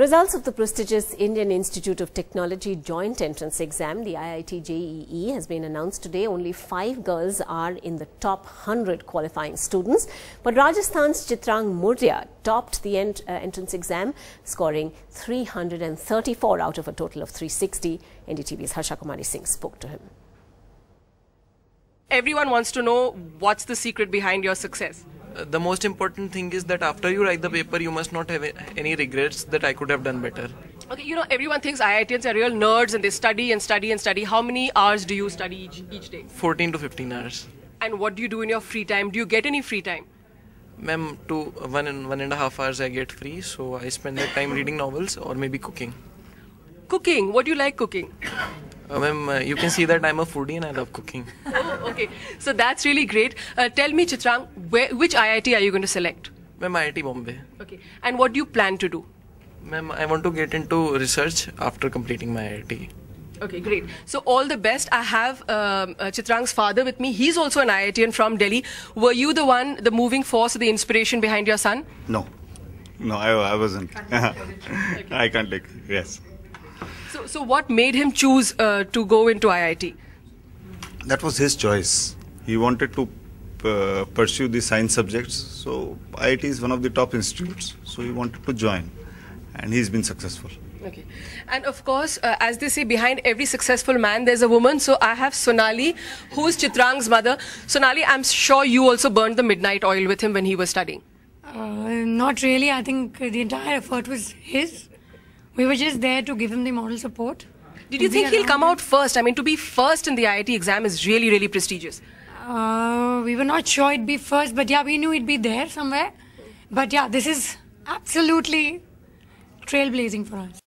Results of the prestigious Indian Institute of Technology Joint Entrance Exam, the IIT JEE, has been announced today. Only five girls are in the top 100 qualifying students. But Rajasthan's Chitrang Murya topped the ent uh, entrance exam, scoring 334 out of a total of 360. NDTV's Harsha Kumari Singh spoke to him. Everyone wants to know what's the secret behind your success the most important thing is that after you write the paper, you must not have any regrets that I could have done better. Okay, you know, everyone thinks IITians are real nerds and they study and study and study. How many hours do you study each, each day? 14 to 15 hours. And what do you do in your free time? Do you get any free time? Ma'am, to one and one and a half hours I get free, so I spend that time reading novels or maybe cooking. Cooking? What do you like cooking? Uh, Ma'am, uh, you can see that I'm a foodie and I love cooking. oh, okay. So that's really great. Uh, tell me, Chitrang, where, which IIT are you going to select? Ma'am, IIT Bombay. Okay. And what do you plan to do? Ma'am, I want to get into research after completing my IIT. Okay, great. So all the best. I have um, uh, Chitrang's father with me. He's also an IITian from Delhi. Were you the one, the moving force, the inspiration behind your son? No. No, I, I wasn't. okay. I can't take. Yes. So, so what made him choose uh, to go into IIT? That was his choice. He wanted to uh, pursue the science subjects. So IIT is one of the top institutes. So he wanted to join, and he's been successful. Okay. And of course, uh, as they say, behind every successful man, there's a woman. So I have Sonali, who is Chitrang's mother. Sonali, I'm sure you also burned the midnight oil with him when he was studying. Uh, not really. I think the entire effort was his. We were just there to give him the moral support. Did you think he'll come out first? I mean, to be first in the IIT exam is really, really prestigious. Uh, we were not sure it'd be first, but yeah, we knew it'd be there somewhere. But yeah, this is absolutely trailblazing for us.